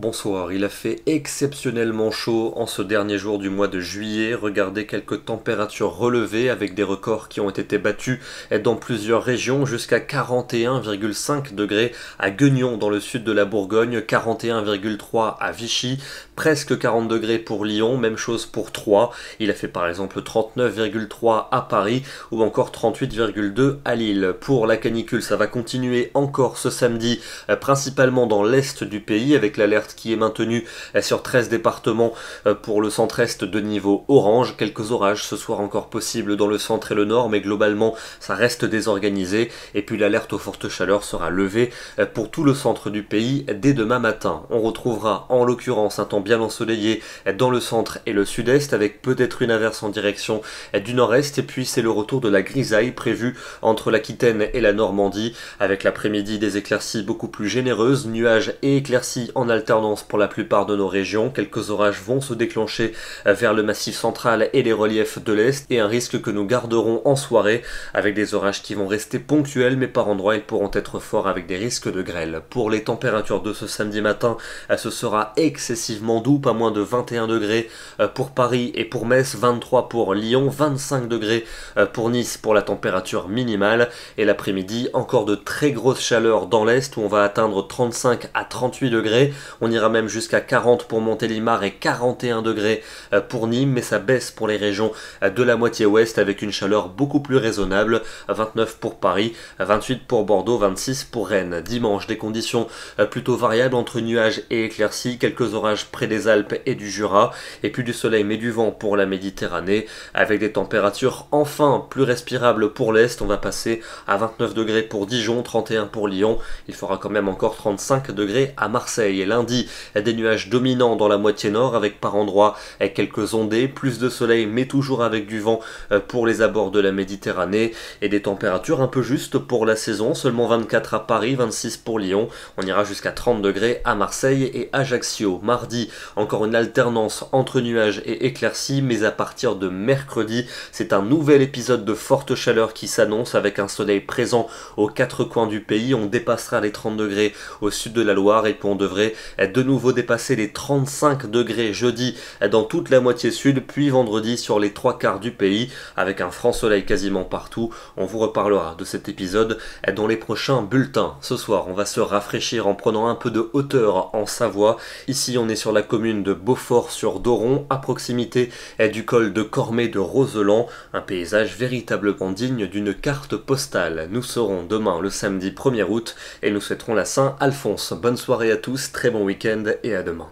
Bonsoir, il a fait exceptionnellement chaud en ce dernier jour du mois de juillet. Regardez quelques températures relevées avec des records qui ont été battus dans plusieurs régions jusqu'à 41,5 degrés à Guignon dans le sud de la Bourgogne, 41,3 à Vichy, presque 40 degrés pour Lyon, même chose pour Troyes. Il a fait par exemple 39,3 à Paris ou encore 38,2 à Lille. Pour la canicule, ça va continuer encore ce samedi, euh, principalement dans l'est du pays avec l'alerte qui est maintenu euh, sur 13 départements euh, pour le centre-est de niveau orange. Quelques orages ce soir encore possibles dans le centre et le nord, mais globalement ça reste désorganisé. Et puis l'alerte aux fortes chaleurs sera levée euh, pour tout le centre du pays dès demain matin. On retrouvera en l'occurrence un temps bien ensoleillé dans le centre et le sud-est avec peut-être une inverse en direction du nord-est et puis c'est le retour de la grisaille prévue entre l'Aquitaine et la Normandie avec l'après-midi des éclaircies beaucoup plus généreuses, nuages et éclaircies en alternance pour la plupart de nos régions. Quelques orages vont se déclencher euh, vers le massif central et les reliefs de l'Est et un risque que nous garderons en soirée avec des orages qui vont rester ponctuels mais par endroits ils pourront être forts avec des risques de grêle. Pour les températures de ce samedi matin, euh, ce sera excessivement doux, pas moins de 21 degrés euh, pour Paris et pour Metz, 23 pour Lyon, 25 degrés pour Nice pour la température minimale et l'après-midi encore de très grosses chaleurs dans l'Est où on va atteindre 35 à 38 degrés. On ira même jusqu'à 40 pour Montélimar et 41 degrés euh, pour Nîmes, mais ça baisse pour les régions euh, de la moitié ouest avec une chaleur beaucoup plus raisonnable, 29 pour Paris, 28 pour Bordeaux, 26 pour Rennes. Dimanche, des conditions euh, plutôt variables entre nuages et éclaircies, quelques orages près des Alpes et du Jura, et puis du soleil mais du vent pour la Méditerranée, avec des températures enfin plus respirables pour l'Est. On va passer à 29 degrés pour Dijon, 31 pour Lyon, il fera quand même encore 35 degrés à Marseille. Et lundi, des nuages dominants dans la moitié nord avec par endroits eh, quelques ondées, plus de soleil mais toujours avec du vent eh, pour les abords de la Méditerranée et des températures un peu justes pour la saison, seulement 24 à Paris, 26 pour Lyon, on ira jusqu'à 30 degrés à Marseille et Ajaccio. Mardi, encore une alternance entre nuages et éclaircies, mais à partir de mercredi, c'est un nouvel épisode de forte chaleur qui s'annonce avec un soleil présent aux quatre coins du pays, on dépassera les 30 degrés au sud de la Loire et puis on devrait être eh, de nouveau dépasser les 35 degrés jeudi dans toute la moitié sud, puis vendredi sur les trois quarts du pays, avec un franc soleil quasiment partout. On vous reparlera de cet épisode dans les prochains bulletins. Ce soir, on va se rafraîchir en prenant un peu de hauteur en Savoie. Ici, on est sur la commune de Beaufort-sur-Doron, à proximité du col de Cormet de Roseland, un paysage véritablement digne d'une carte postale. Nous serons demain le samedi 1er août et nous souhaiterons la Saint-Alphonse. Bonne soirée à tous, très bon week-end week-end et à demain.